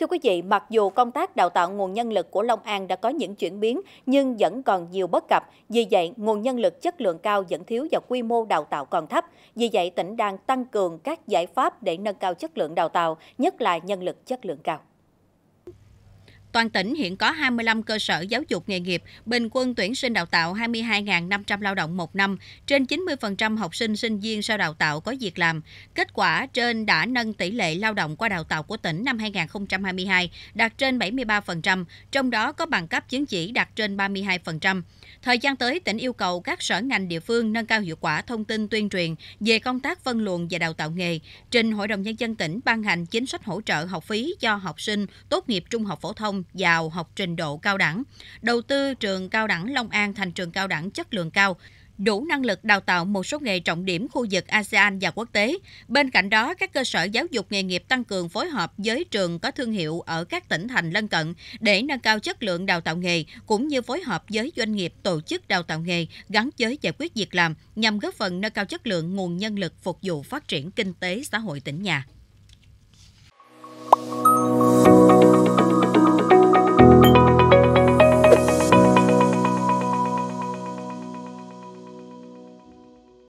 Thưa quý vị, mặc dù công tác đào tạo nguồn nhân lực của Long An đã có những chuyển biến nhưng vẫn còn nhiều bất cập. Vì vậy, nguồn nhân lực chất lượng cao vẫn thiếu và quy mô đào tạo còn thấp. Vì vậy, tỉnh đang tăng cường các giải pháp để nâng cao chất lượng đào tạo, nhất là nhân lực chất lượng cao. Toàn tỉnh hiện có 25 cơ sở giáo dục nghề nghiệp, bình quân tuyển sinh đào tạo 22.500 lao động một năm, trên 90% học sinh sinh viên sau đào tạo có việc làm. Kết quả trên đã nâng tỷ lệ lao động qua đào tạo của tỉnh năm 2022 đạt trên 73%, trong đó có bằng cấp chứng chỉ đạt trên 32%. Thời gian tới, tỉnh yêu cầu các sở ngành địa phương nâng cao hiệu quả thông tin tuyên truyền về công tác phân luồng và đào tạo nghề, trình Hội đồng Nhân dân tỉnh ban hành chính sách hỗ trợ học phí cho học sinh tốt nghiệp trung học phổ thông vào học trình độ cao đẳng, đầu tư trường cao đẳng Long An thành trường cao đẳng chất lượng cao, đủ năng lực đào tạo một số nghề trọng điểm khu vực ASEAN và quốc tế. Bên cạnh đó, các cơ sở giáo dục nghề nghiệp tăng cường phối hợp với trường có thương hiệu ở các tỉnh thành lân cận để nâng cao chất lượng đào tạo nghề, cũng như phối hợp với doanh nghiệp tổ chức đào tạo nghề gắn với giải quyết việc làm nhằm góp phần nâng cao chất lượng nguồn nhân lực phục vụ phát triển kinh tế xã hội tỉnh nhà.